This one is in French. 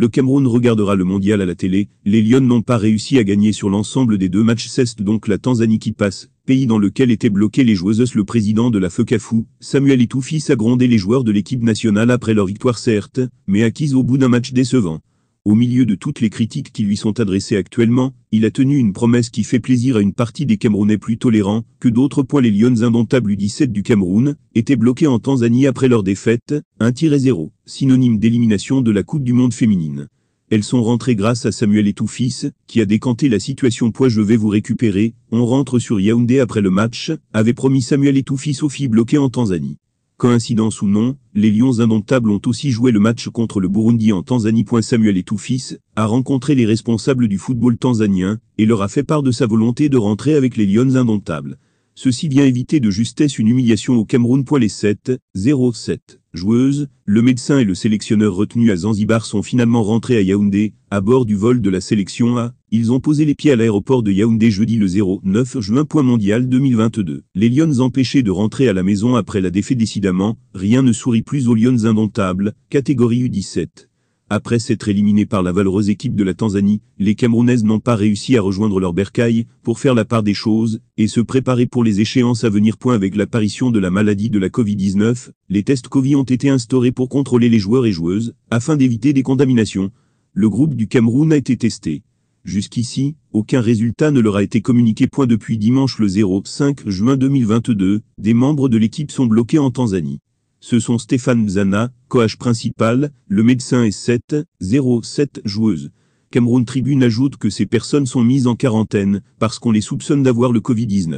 Le Cameroun regardera le mondial à la télé, les Lions n'ont pas réussi à gagner sur l'ensemble des deux matchs c'est donc la Tanzanie qui passe, pays dans lequel étaient bloqués les joueuses le président de la FECAFU, Samuel Itoufis a grondé les joueurs de l'équipe nationale après leur victoire certes, mais acquise au bout d'un match décevant au milieu de toutes les critiques qui lui sont adressées actuellement, il a tenu une promesse qui fait plaisir à une partie des Camerounais plus tolérants que d'autres points les Lions indomptables U17 du Cameroun étaient bloqués en Tanzanie après leur défaite, 1-0, synonyme d'élimination de la Coupe du Monde féminine. Elles sont rentrées grâce à Samuel Etoufis, qui a décanté la situation poids je vais vous récupérer, on rentre sur Yaoundé après le match, avait promis Samuel Etoufis aux filles bloquées en Tanzanie. Coïncidence ou non, les Lions indomptables ont aussi joué le match contre le Burundi en Tanzanie. Samuel Etoufis a rencontré les responsables du football tanzanien et leur a fait part de sa volonté de rentrer avec les Lions indomptables. Ceci vient éviter de justesse une humiliation au Cameroun. Les 7, 0, 7 joueuses, le médecin et le sélectionneur retenus à Zanzibar sont finalement rentrés à Yaoundé, à bord du vol de la sélection A. Ils ont posé les pieds à l'aéroport de Yaoundé jeudi le 09 juin. Point mondial 2022. Les Lions empêchés de rentrer à la maison après la défaite décidément, rien ne sourit plus aux Lions indomptables, catégorie U17. Après s'être éliminés par la valeureuse équipe de la Tanzanie, les Camerounaises n'ont pas réussi à rejoindre leur bercail pour faire la part des choses et se préparer pour les échéances à venir. Point avec l'apparition de la maladie de la Covid-19, les tests Covid ont été instaurés pour contrôler les joueurs et joueuses afin d'éviter des contaminations. Le groupe du Cameroun a été testé. Jusqu'ici, aucun résultat ne leur a été communiqué. Point depuis dimanche le 05 juin 2022, des membres de l'équipe sont bloqués en Tanzanie. Ce sont Stéphane Zana, coach principal, le médecin et 7, 07 joueuses. Cameroun Tribune ajoute que ces personnes sont mises en quarantaine parce qu'on les soupçonne d'avoir le Covid-19.